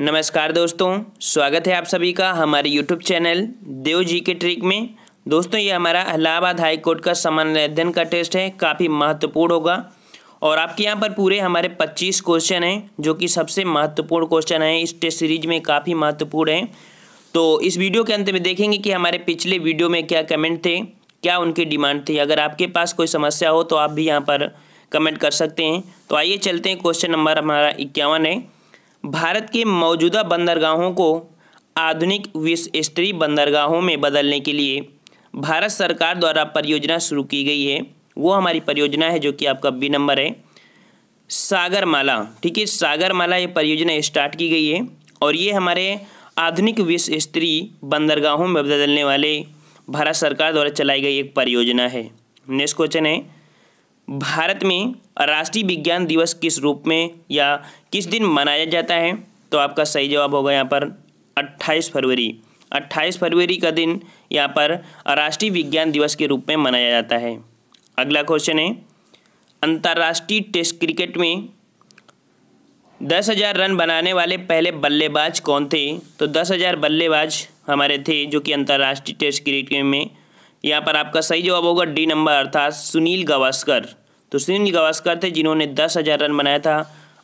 नमस्कार दोस्तों स्वागत है आप सभी का हमारे यूट्यूब चैनल देव जी के ट्रिक में दोस्तों ये हमारा इलाहाबाद हाई कोर्ट का सामान्य अध्ययन का टेस्ट है काफ़ी महत्वपूर्ण होगा और आपके यहाँ पर पूरे हमारे 25 क्वेश्चन हैं जो कि सबसे महत्वपूर्ण क्वेश्चन हैं इस टेस्ट सीरीज में काफ़ी महत्वपूर्ण हैं तो इस वीडियो के अंत में देखेंगे कि हमारे पिछले वीडियो में क्या कमेंट थे क्या उनकी डिमांड थी अगर आपके पास कोई समस्या हो तो आप भी यहाँ पर कमेंट कर सकते हैं तो आइए चलते हैं क्वेश्चन नंबर हमारा इक्यावन है भारत के मौजूदा बंदरगाहों को आधुनिक विश्व स्तरीय बंदरगाहों में बदलने के लिए भारत सरकार द्वारा परियोजना शुरू की गई है वो हमारी परियोजना है जो कि आपका बी नंबर है सागरमाला ठीक है सागरमाला ये परियोजना स्टार्ट की गई है और ये हमारे आधुनिक विश्व स्तरीय बंदरगाहों में बदलने वाले भारत सरकार द्वारा चलाई गई एक परियोजना है नेक्स्ट क्वेश्चन है भारत में राष्ट्रीय विज्ञान दिवस किस रूप में या किस दिन मनाया जाता है तो आपका सही जवाब होगा यहाँ पर 28 फरवरी 28 फरवरी का दिन यहाँ पर राष्ट्रीय विज्ञान दिवस के रूप में मनाया जाता है अगला क्वेश्चन है अंतर्राष्ट्रीय टेस्ट क्रिकेट में दस हज़ार रन बनाने वाले पहले बल्लेबाज कौन थे तो दस हज़ार बल्लेबाज हमारे थे जो कि अंतर्राष्ट्रीय टेस्ट क्रिकेट में यहाँ पर आपका सही जवाब होगा डी नंबर अर्थात सुनील गावस्कर तो सुनील गावस्कर थे जिन्होंने दस हज़ार रन बनाया था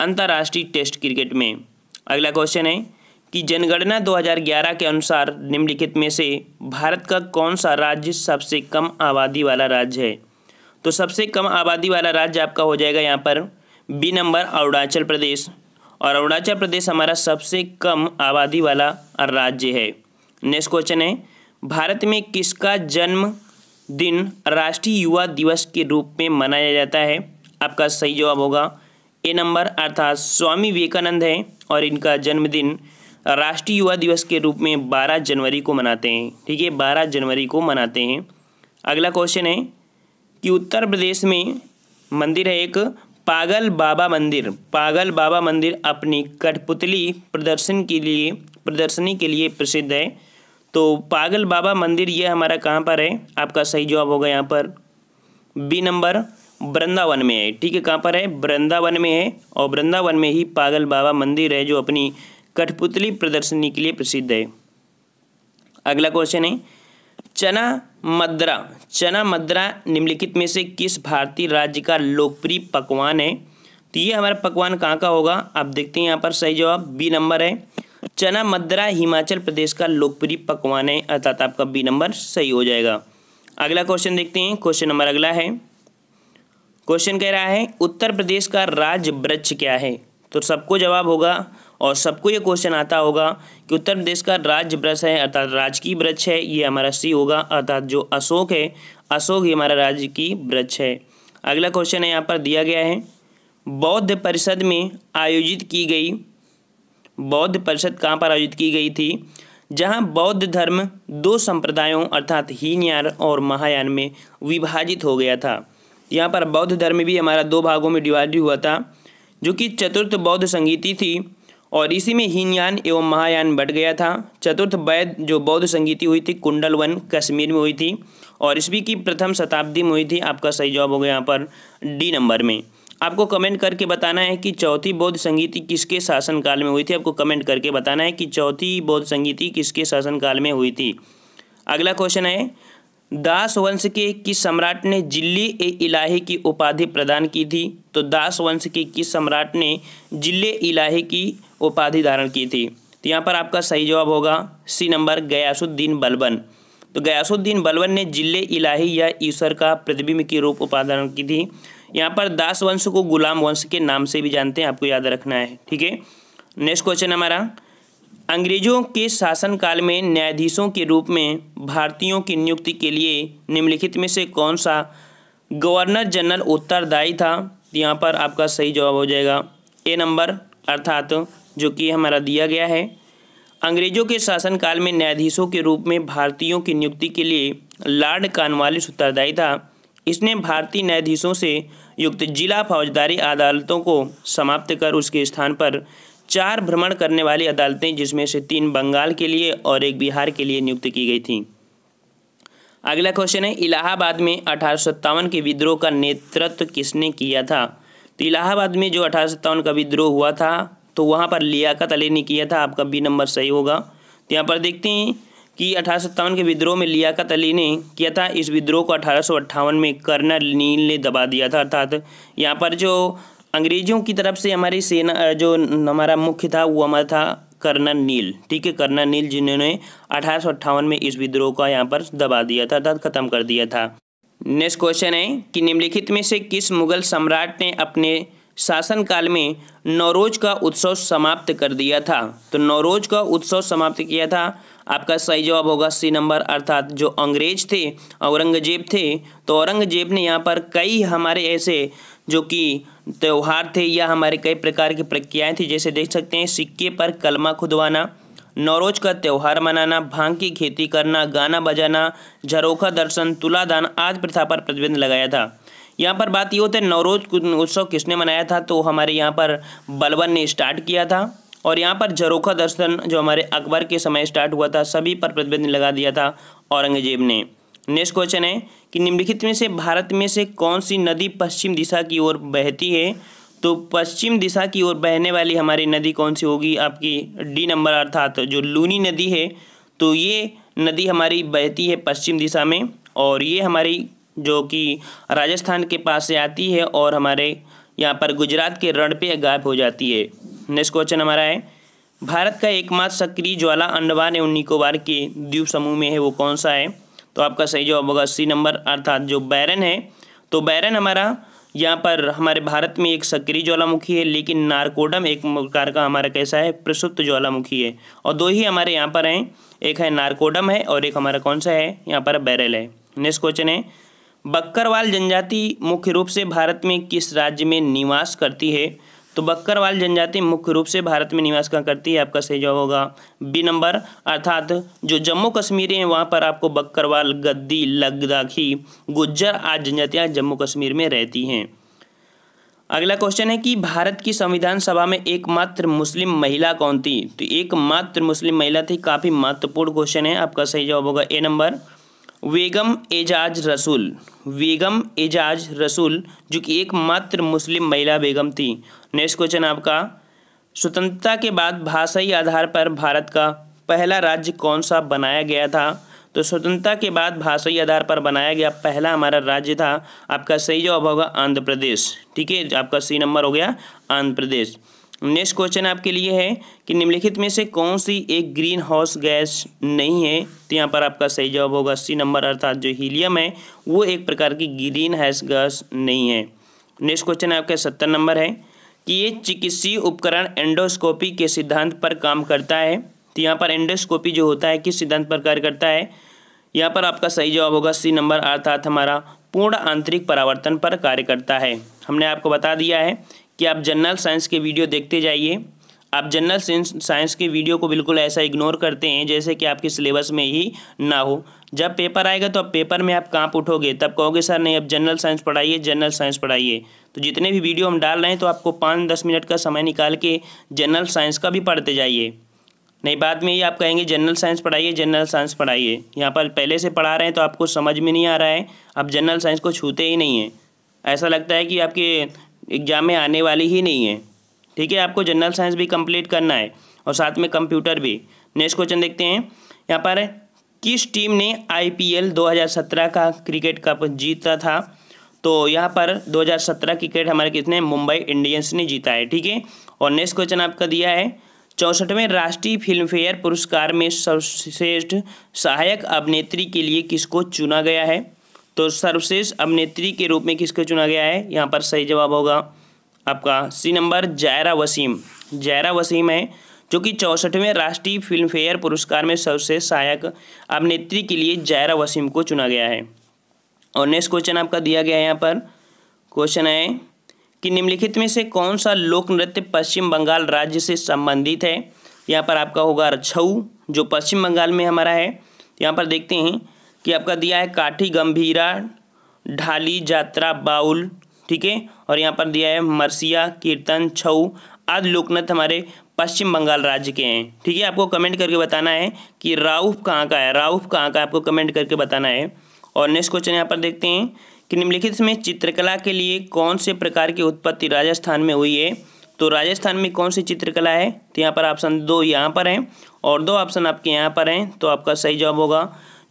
अंतर्राष्ट्रीय टेस्ट क्रिकेट में अगला क्वेश्चन है कि जनगणना 2011 के अनुसार निम्नलिखित में से भारत का कौन सा राज्य सबसे कम आबादी वाला राज्य है तो सबसे कम आबादी वाला राज्य आपका हो जाएगा यहाँ पर बी नंबर अरुणाचल प्रदेश और अरुणाचल प्रदेश हमारा सबसे कम आबादी वाला राज्य है नेक्स्ट क्वेश्चन है भारत में किसका जन्म दिन राष्ट्रीय युवा दिवस के रूप में मनाया जाता है आपका सही जवाब होगा ए नंबर अर्थात स्वामी विवेकानंद हैं और इनका जन्मदिन राष्ट्रीय युवा दिवस के रूप में 12 जनवरी को मनाते हैं ठीक है 12 जनवरी को मनाते हैं अगला क्वेश्चन है कि उत्तर प्रदेश में मंदिर है एक पागल बाबा मंदिर पागल बाबा मंदिर अपनी कठपुतली प्रदर्शन के लिए प्रदर्शनी के लिए प्रसिद्ध है तो पागल बाबा मंदिर ये हमारा कहाँ पर है आपका सही जवाब होगा यहाँ पर बी नंबर वृंदावन में है ठीक है कहाँ पर है वृंदावन में है और वृंदावन में ही पागल बाबा मंदिर है जो अपनी कठपुतली प्रदर्शनी के लिए प्रसिद्ध है अगला क्वेश्चन है चना मद्रा चना मद्रा निम्नलिखित में से किस भारतीय राज्य का लोकप्रिय पकवान है तो ये हमारा पकवान कहाँ का होगा आप देखते हैं यहाँ पर सही जवाब बी नंबर है चना मद्रा हिमाचल प्रदेश का लोकप्रिय पकवान है अर्थात आपका बी नंबर सही हो जाएगा अगला क्वेश्चन देखते हैं क्वेश्चन नंबर अगला है क्वेश्चन कह रहा है उत्तर प्रदेश का राज वृक्ष क्या है तो सबको जवाब होगा और सबको ये क्वेश्चन आता होगा कि उत्तर प्रदेश का राज वृक्ष है अर्थात राजकीय वृक्ष है ये हमारा सी होगा अर्थात जो अशोक है अशोक ही हमारा राज्य की वृक्ष है अगला क्वेश्चन है यहाँ पर दिया गया है बौद्ध परिषद में आयोजित की गई बौद्ध परिषद कहाँ पर आयोजित की गई थी जहाँ बौद्ध धर्म दो संप्रदायों अर्थात हीनयान और महायान में विभाजित हो गया था यहाँ पर बौद्ध धर्म भी हमारा दो भागों में डिवाइड हुआ था जो कि चतुर्थ बौद्ध संगीति थी और इसी में हीनयान एवं महायान बट गया था चतुर्थ वैद जो बौद्ध संगीति हुई थी कुंडल वन कश्मीर में हुई थी और ईस्वी की प्रथम शताब्दी में हुई थी आपका सही जवाब हो गया यहाँ पर डी नंबर में आपको कमेंट करके बताना है कि चौथी बौद्ध संगीति किसके शासनकाल में हुई थी आपको कमेंट करके बताना है कि चौथी बौद्ध संगीति किसके शासनकाल में हुई थी अगला क्वेश्चन है दास वंश के किस सम्राट ने जिल्ली ए इलाही की उपाधि प्रदान की थी तो दास वंश के किस सम्राट ने जिले इलाही की उपाधि धारण की थी तो यहाँ पर आपका सही जवाब होगा सी नंबर गयासुद्दीन बलबन तो गयासुद्दीन बलबन ने जिले इलाही या ईश्वर का प्रतिबिंब के रूप उपाधारण की थी यहाँ पर दास वंश को गुलाम वंश के नाम से भी जानते हैं आपको याद रखना है ठीक है नेक्स्ट क्वेश्चन हमारा अंग्रेजों के शासनकाल में न्यायाधीशों के रूप में भारतीयों की नियुक्ति के लिए निम्नलिखित में से कौन सा गवर्नर जनरल उत्तरदायी था यहाँ पर आपका सही जवाब हो जाएगा ए नंबर अर्थात जो कि हमारा दिया गया है अंग्रेजों के शासनकाल में न्यायाधीशों के रूप में भारतीयों की नियुक्ति के लिए लॉर्ड कानवालिस उत्तरदायी था इसने भारतीय न्यायाधीशों से युक्त जिला फौजदारी अदालतों को समाप्त कर उसके स्थान पर चार भ्रमण करने वाली अदालतें जिसमें से तीन बंगाल के लिए और एक बिहार के लिए नियुक्त की गई थी अगला क्वेश्चन है इलाहाबाद में अठारह के विद्रोह का नेतृत्व किसने किया था तो इलाहाबाद में जो अठारह का विद्रोह हुआ था तो वहाँ पर लियाकत अली ने किया था आपका बी नंबर सही होगा तो यहाँ पर देखते हैं कि अठारह के विद्रोह में लियाकत अली ने किया था इस विद्रोह को अठारह में कर्नल नील ने दबा दिया था अर्थात यहाँ पर जो अंग्रेजों की तरफ से हमारी सेना जो हमारा मुख्य था वो हमारा था कर्नल नील ठीक है कर्नल नील जिन्होंने अठारह में इस विद्रोह का यहाँ पर दबा दिया था अर्थात ख़त्म कर दिया था नेक्स्ट क्वेश्चन है कि निम्नलिखित में से किस मुगल सम्राट ने अपने शासनकाल में नौरोज का उत्सव समाप्त कर दिया था तो नौरोज का उत्सव समाप्त किया था आपका सही जवाब होगा सी नंबर अर्थात जो अंग्रेज थे औरंगजेब थे तो औरंगजेब ने यहाँ पर कई हमारे ऐसे जो कि त्यौहार थे या हमारे कई प्रकार की प्रक्रियाएं थी जैसे देख सकते हैं सिक्के पर कलमा खुदवाना नौरोज का त्यौहार मनाना भांग की खेती करना गाना बजाना झरोखा दर्शन तुलादान आदि प्रथा पर प्रतिबंध लगाया था यहाँ पर बात ये होता है नवरोज उत्सव किसने मनाया था तो हमारे यहाँ पर बलबन ने स्टार्ट किया था और यहाँ पर जरोखा दर्शन जो हमारे अकबर के समय स्टार्ट हुआ था सभी पर प्रतिबंध लगा दिया था औरंगजेब ने नेक्स्ट क्वेश्चन है कि निम्नलिखित में से भारत में से कौन सी नदी पश्चिम दिशा की ओर बहती है तो पश्चिम दिशा की ओर बहने वाली हमारी नदी कौन सी होगी आपकी डी नंबर अर्थात जो लूनी नदी है तो ये नदी हमारी बहती है पश्चिम दिशा में और ये हमारी जो कि राजस्थान के पास से आती है और हमारे यहाँ पर गुजरात के रण पे गायब हो जाती है नेक्स्ट क्वेश्चन हमारा है भारत का एकमात्र सक्रिय ज्वाला अंडमान एवं निकोबार के द्वीप समूह में है वो कौन सा है तो आपका सही जवाब होगा सी नंबर अर्थात जो बैरन है तो बैरन हमारा यहाँ पर हमारे भारत में एक सक्रिय ज्वालामुखी है लेकिन नारकोडम एक प्रकार का हमारा कैसा है प्रसुप्त ज्वालामुखी है और दो ही हमारे यहाँ पर हैं एक है नारकोडम है और एक हमारा कौन सा है यहाँ पर बैरल है नेक्स्ट क्वेश्चन है बक्करवाल जनजाति मुख्य रूप से भारत में किस राज्य में निवास करती है तो बक्करवाल जनजाति मुख्य रूप से भारत में निवास कहाँ करती है आपका सही जवाब होगा बी नंबर अर्थात जो जम्मू कश्मीर है वहाँ पर आपको बक्करवाल गद्दी लद्दाखी गुज्जर आदि जनजातियाँ जम्मू कश्मीर में रहती हैं अगला क्वेश्चन है कि भारत की संविधान सभा में एकमात्र मुस्लिम महिला कौन थी तो एकमात्र मुस्लिम महिला थी काफ़ी महत्वपूर्ण क्वेश्चन है आपका सही जवाब होगा ए नंबर वेगम एजाज रसूल वेगम एजाज रसूल जो कि एकमात्र मुस्लिम महिला बेगम थी नेक्स्ट क्वेश्चन आपका स्वतंत्रता के बाद भाषाई आधार पर भारत का पहला राज्य कौन सा बनाया गया था तो स्वतंत्रता के बाद भाषाई आधार पर बनाया गया पहला हमारा राज्य था आपका सही जवाब होगा आंध्र प्रदेश ठीक है आपका सी नंबर हो गया आंध्र प्रदेश नेक्स्ट क्वेश्चन आपके लिए है कि निम्नलिखित में से कौन सी एक ग्रीन हाउस गैस नहीं है तो यहाँ पर आपका सही जवाब होगा सी नंबर अर्थात जो हीलियम है वो एक प्रकार की ग्रीन हाउस गैस नहीं है नेक्स्ट क्वेश्चन आपका सत्तर नंबर है कि ये चिकित्सीय उपकरण एंडोस्कोपी के सिद्धांत पर काम करता है तो यहाँ पर एंडोस्कोपी जो होता है किस सिद्धांत पर कार्य करता है यहाँ पर आपका सही जवाब होगा सी नंबर अर्थात हमारा पूर्ण आंतरिक परावर्तन पर कार्य करता है हमने आपको बता दिया है कि आप जनरल साइंस के वीडियो देखते जाइए आप जनरल साइंस के वीडियो को बिल्कुल ऐसा इग्नोर करते हैं जैसे कि आपके सिलेबस में ही ना हो जब पेपर आएगा तो अब पेपर में आप कांप उठोगे तब कहोगे सर नहीं अब जनरल साइंस पढ़ाइए जनरल साइंस पढ़ाइए तो जितने भी वीडियो हम डाल रहे हैं तो आपको पाँच दस मिनट का समय निकाल के जनरल साइंस का भी पढ़ते जाइए नहीं बाद में ही आप कहेंगे जनरल साइंस पढ़ाइए जनरल साइंस पढ़ाइए यहाँ पर पहले से पढ़ा रहे हैं तो आपको समझ में नहीं आ रहा है आप जनरल साइंस को छूते ही नहीं हैं ऐसा लगता है कि आपके एग्ज़ाम में आने वाली ही नहीं है ठीक है आपको जनरल साइंस भी कंप्लीट करना है और साथ में कंप्यूटर भी नेक्स्ट क्वेश्चन देखते हैं यहाँ पर किस टीम ने आईपीएल 2017 का क्रिकेट कप जीता था तो यहाँ पर 2017 क्रिकेट हमारे कितने मुंबई इंडियंस ने जीता है ठीक है और नेक्स्ट क्वेश्चन आपका दिया है चौंसठवें राष्ट्रीय फिल्म फेयर पुरस्कार में सर्वश्रेष्ठ सहायक अभिनेत्री के लिए किसको चुना गया है तो सर्वश्रेष्ठ अभिनेत्री के रूप में किसको चुना गया है यहाँ पर सही जवाब होगा आपका सी नंबर जायरा वसीम जायरा वसीम है जो कि चौसठवें राष्ट्रीय फिल्म फेयर पुरस्कार में सर्वश्रेष्ठ सहायक अभिनेत्री के लिए जायरा वसीम को चुना गया है और नेक्स्ट क्वेश्चन आपका दिया गया है यहाँ पर क्वेश्चन है कि निम्नलिखित में से कौन सा लोक नृत्य पश्चिम बंगाल राज्य से संबंधित है यहाँ पर आपका होगा छऊ जो पश्चिम बंगाल में हमारा है यहाँ पर देखते हैं कि आपका दिया है काठी गंभीरा ढाली जात्रा बाउल ठीक है और यहाँ पर दिया है मरसिया कीर्तन छऊ आदि लोकनाथ हमारे पश्चिम बंगाल राज्य के हैं ठीक है आपको कमेंट करके बताना है कि राउफ कहाँ का है राउफ कहाँ का है आपको कमेंट करके बताना है और नेक्स्ट क्वेश्चन यहाँ पर देखते हैं कि निम्नलिखित में चित्रकला के लिए कौन से प्रकार की उत्पत्ति राजस्थान में हुई है तो राजस्थान में कौन सी चित्रकला है तो यहाँ पर ऑप्शन दो यहाँ पर हैं और दो ऑप्शन आपके यहाँ पर हैं तो आपका सही जवाब होगा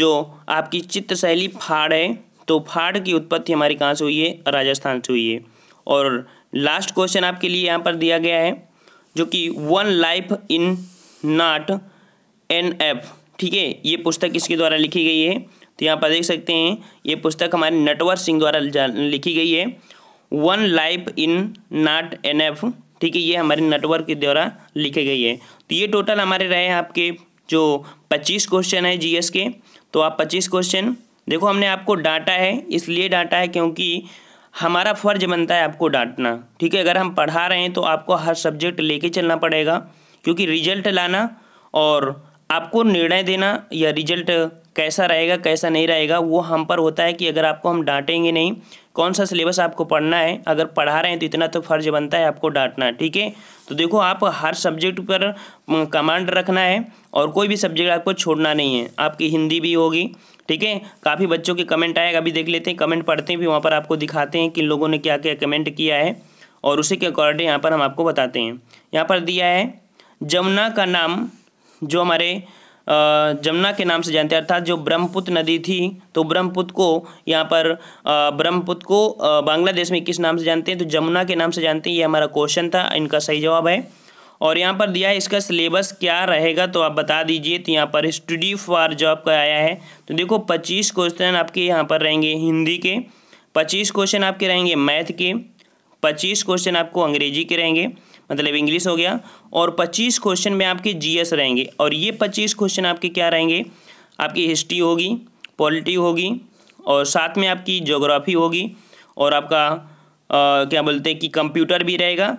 जो आपकी चित्र शैली फाड़ है तो फाड़ की उत्पत्ति हमारी कहाँ से हुई है राजस्थान से हुई है और लास्ट क्वेश्चन आपके लिए यहाँ पर दिया गया है जो कि one life in not enough ठीक है ये पुस्तक किसके द्वारा लिखी गई है तो यहाँ पर देख सकते हैं ये पुस्तक हमारे नटवर सिंह द्वारा लिखी गई है one life in not enough ठीक है ये हमारे नेटवर्क के द्वारा लिखी गई है तो ये टोटल हमारे रहे हैं आपके जो पच्चीस क्वेश्चन है जीएस के तो आप पच्चीस क्वेश्चन देखो हमने आपको डांटा है इसलिए डांटा है क्योंकि हमारा फ़र्ज बनता है आपको डांटना ठीक है अगर हम पढ़ा रहे हैं तो आपको हर सब्जेक्ट लेके चलना पड़ेगा क्योंकि रिजल्ट लाना और आपको निर्णय देना या रिजल्ट कैसा रहेगा कैसा नहीं रहेगा वो हम पर होता है कि अगर आपको हम डांटेंगे नहीं कौन सा सिलेबस आपको पढ़ना है अगर पढ़ा रहे हैं तो इतना तो फर्ज बनता है आपको डांटना ठीक है तो देखो आप हर सब्जेक्ट पर कमांड रखना है और कोई भी सब्जेक्ट आपको छोड़ना नहीं है आपकी हिंदी भी होगी ठीक है काफ़ी बच्चों के कमेंट आएगा अभी देख लेते हैं कमेंट पढ़ते हैं भी वहाँ पर आपको दिखाते हैं कि लोगों ने क्या क्या कमेंट किया है और उसी के अकॉर्डिंग यहाँ पर हम आपको बताते हैं यहाँ पर दिया है जमुना का नाम जो हमारे जमुना के नाम से जानते हैं अर्थात जो ब्रह्मपुत्र नदी थी तो ब्रह्मपुत्र को यहाँ पर ब्रह्मपुत्र को बांग्लादेश में किस नाम से जानते हैं तो जमुना के नाम से जानते हैं ये हमारा क्वेश्चन था इनका सही जवाब है और यहाँ पर दिया है इसका सिलेबस क्या रहेगा तो आप बता दीजिए तो यहाँ पर स्टडी फॉर जॉब का आया है तो देखो पच्चीस क्वेश्चन आपके यहाँ पर रहेंगे हिंदी के पच्चीस क्वेश्चन आपके रहेंगे मैथ के पच्चीस क्वेश्चन आपको अंग्रेजी के रहेंगे मतलब इंग्लिश हो गया और पच्चीस क्वेश्चन में आपके जीएस रहेंगे और ये पच्चीस क्वेश्चन आपके क्या रहेंगे आपकी हिस्ट्री होगी पॉलिटी होगी और साथ में आपकी जोग्राफ़ी होगी और आपका आ, क्या बोलते हैं कि कंप्यूटर भी रहेगा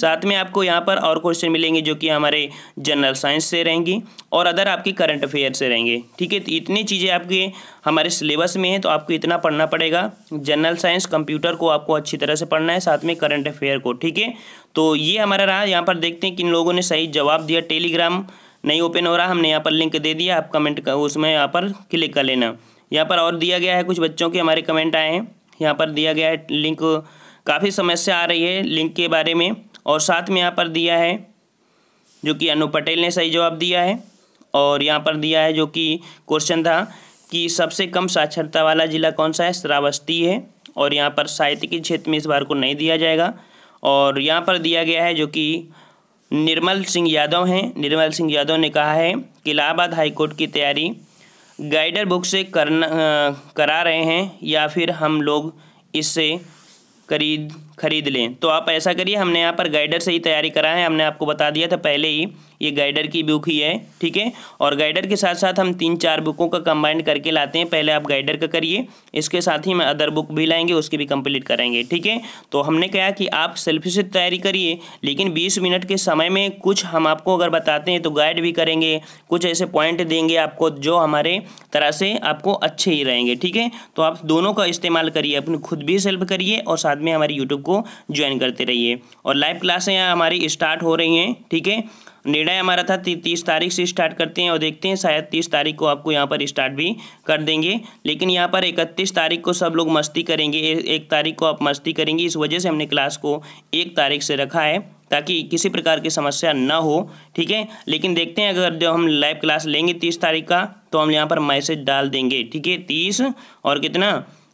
साथ में आपको यहाँ पर और क्वेश्चन मिलेंगे जो कि हमारे जनरल साइंस से रहेंगी और अदर आपके करंट अफेयर से रहेंगे ठीक है तो इतनी चीज़ें आपके हमारे सिलेबस में हैं तो आपको इतना पढ़ना पड़ेगा जनरल साइंस कंप्यूटर को आपको अच्छी तरह से पढ़ना है साथ में करंट अफेयर को ठीक है तो ये हमारा रहा यहाँ पर देखते हैं किन लोगों ने सही जवाब दिया टेलीग्राम नहीं ओपन हो रहा हमने यहाँ पर लिंक दे दिया आप कमेंट कर उसमें यहाँ पर क्लिक कर लेना यहाँ पर और दिया गया है कुछ बच्चों के हमारे कमेंट आए हैं यहाँ पर दिया गया है लिंक काफ़ी समस्या आ रही है लिंक के बारे में और साथ में यहाँ पर दिया है जो कि अनु पटेल ने सही जवाब दिया है और यहाँ पर दिया है जो कि क्वेश्चन था कि सबसे कम साक्षरता वाला ज़िला कौन सा है श्रावस्ती है और यहाँ पर साहित्य के क्षेत्र में इस बार को नहीं दिया जाएगा और यहाँ पर दिया गया है जो कि निर्मल सिंह यादव हैं निर्मल सिंह यादव ने कहा है कि इलाहाबाद हाईकोर्ट की तैयारी गाइडर बुक से करना करा रहे हैं या फिर हम लोग इससे खरीद खरीद लें तो आप ऐसा करिए हमने यहाँ पर गाइडर से ही तैयारी करा है हमने आपको बता दिया था पहले ही ये गाइडर की बुक ही है ठीक है और गाइडर के साथ साथ हम तीन चार बुकों का कंबाइंड करके लाते हैं पहले आप गाइडर का करिए इसके साथ ही मैं अदर बुक भी लाएंगे उसकी भी कंप्लीट करेंगे ठीक है तो हमने कहा कि आप सेल्फी से तैयारी करिए लेकिन बीस मिनट के समय में कुछ हम आपको अगर बताते हैं तो गाइड भी करेंगे कुछ ऐसे पॉइंट देंगे आपको जो हमारे तरह से आपको अच्छे ही रहेंगे ठीक है तो आप दोनों का इस्तेमाल करिए अपनी खुद भी सेल्फ करिए और साथ साथ में हमारी यूट्यूब को ज्वाइन करते रहिए और लाइव क्लासें हमारी स्टार्ट हो रही हैं ठीक है निर्णय हमारा था तीस तारीख से स्टार्ट करते हैं और देखते हैं शायद तीस तारीख को आपको यहाँ पर स्टार्ट भी कर देंगे लेकिन यहाँ पर इकतीस तारीख को सब लोग मस्ती करेंगे एक तारीख को आप मस्ती करेंगे इस वजह से हमने क्लास को एक तारीख से रखा है ताकि किसी प्रकार की समस्या ना हो ठीक है लेकिन देखते हैं अगर जो हम लाइव क्लास लेंगे तीस तारीख का तो हम यहाँ पर मैसेज डाल देंगे ठीक है तीस और कितना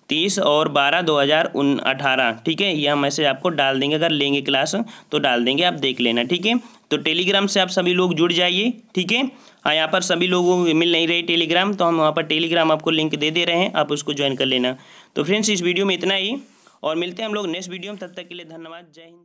तीस और बारह दो हज़ार उन अठारह ठीक है यह मैसेज आपको डाल देंगे अगर लेंगे क्लास तो डाल देंगे आप देख लेना ठीक है तो टेलीग्राम से आप सभी लोग जुड़ जाइए ठीक है हाँ यहाँ पर सभी लोगों को मिल नहीं रही टेलीग्राम तो हम वहाँ पर टेलीग्राम आपको लिंक दे दे रहे हैं आप उसको ज्वाइन कर लेना तो फ्रेंड्स इस वीडियो में इतना ही और मिलते हैं हम लोग नेक्स्ट वीडियो में तब तक के लिए धन्यवाद जय हिंद